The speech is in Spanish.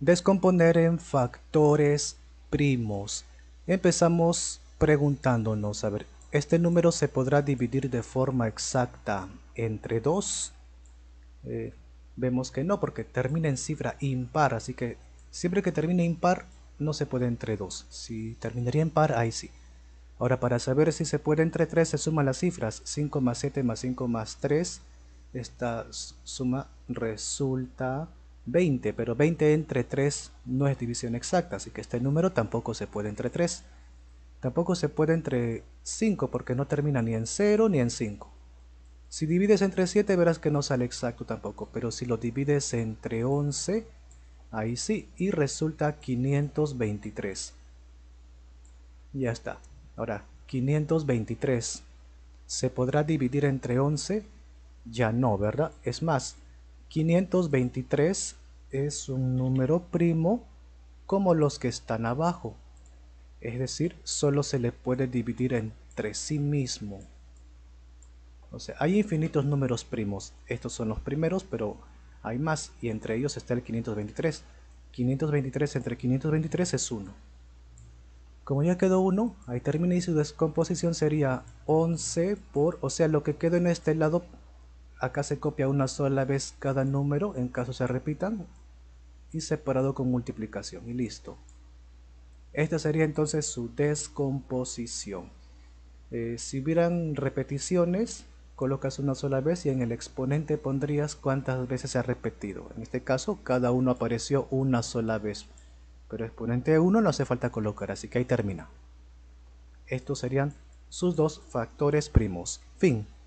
descomponer en factores primos. Empezamos preguntándonos, a ver, ¿este número se podrá dividir de forma exacta entre 2? Eh, vemos que no, porque termina en cifra impar, así que siempre que termine impar no se puede entre 2. Si terminaría en par, ahí sí. Ahora, para saber si se puede entre 3, se suman las cifras. 5 más 7 más 5 más 3. Esta suma resulta 20, pero 20 entre 3 no es división exacta, así que este número tampoco se puede entre 3. Tampoco se puede entre 5 porque no termina ni en 0 ni en 5. Si divides entre 7 verás que no sale exacto tampoco, pero si lo divides entre 11, ahí sí, y resulta 523. Ya está. Ahora, 523, ¿se podrá dividir entre 11? Ya no, ¿verdad? Es más, 523 es un número primo como los que están abajo, es decir, solo se le puede dividir entre sí mismo. O sea, hay infinitos números primos, estos son los primeros, pero hay más, y entre ellos está el 523. 523 entre 523 es 1. Como ya quedó 1, ahí termina y su descomposición sería 11 por, o sea, lo que quedó en este lado Acá se copia una sola vez cada número en caso se repitan y separado con multiplicación y listo. Esta sería entonces su descomposición. Eh, si hubieran repeticiones, colocas una sola vez y en el exponente pondrías cuántas veces se ha repetido. En este caso, cada uno apareció una sola vez. Pero exponente 1 no hace falta colocar, así que ahí termina. Estos serían sus dos factores primos. Fin.